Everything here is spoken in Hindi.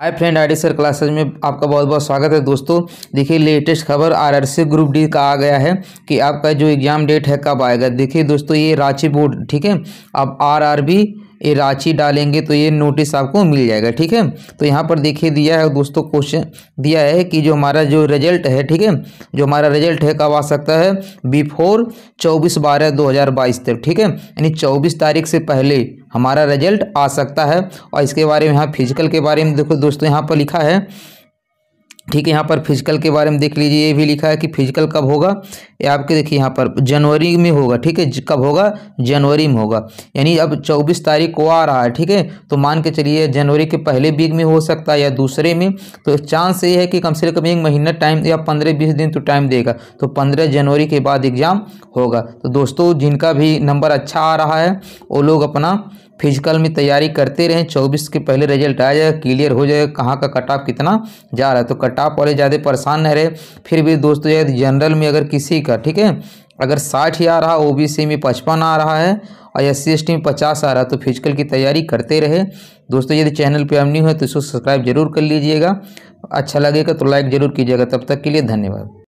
hi friend I sir classes में आपका बहुत बहुत स्वागत है दोस्तों देखिए लेटेस्ट खबर आरआरसी ग्रुप डी का आ गया है कि आपका जो एग्ज़ाम डेट है कब आएगा देखिए दोस्तों ये रांची बोर्ड ठीक है अब आरआरबी ये रांची डालेंगे तो ये नोटिस आपको मिल जाएगा ठीक है तो यहाँ पर देखिए दिया है दोस्तों क्वेश्चन दिया है कि जो हमारा जो रिजल्ट है ठीक है जो हमारा रिजल्ट है कब आ सकता है बिफोर चौबीस बारह दो हज़ार बाईस तक ठीक है यानी चौबीस तारीख से पहले हमारा रिजल्ट आ सकता है और इसके बारे में यहाँ फिजिकल के बारे में देखो दोस्तों यहाँ पर लिखा है ठीक है यहाँ पर फिजिकल के बारे में देख लीजिए ये भी लिखा है कि फिजिकल कब होगा ये आपके देखिए यहाँ पर जनवरी में होगा ठीक है कब होगा जनवरी में होगा यानी अब 24 तारीख को आ रहा है ठीक है तो मान के चलिए जनवरी के पहले वीक में हो सकता है या दूसरे में तो चांस ये है कि कम से कम एक महीना टाइम या पंद्रह बीस दिन तो टाइम देगा तो पंद्रह जनवरी के बाद एग्ज़ाम होगा तो दोस्तों जिनका भी नंबर अच्छा आ रहा है वो लोग अपना फिजिकल में तैयारी करते रहें चौबीस के पहले रिजल्ट आ जाएगा क्लियर हो जाएगा कहाँ का कट ऑफ कितना जा रहा है तो कट ऑफ वाले ज़्यादा परेशान नहीं रहे फिर भी दोस्तों यदि जनरल में अगर किसी का ठीक है अगर साठ ही आ रहा ओ बी सी में पचपन आ रहा है और एस सी एस टी में पचास आ रहा है तो फिजिकल की तैयारी करते रहे दोस्तों यदि चैनल पर अब नहीं है तो इसको सब्सक्राइब जरूर कर लीजिएगा अच्छा लगेगा तो लाइक जरूर कीजिएगा तब तक के लिए धन्यवाद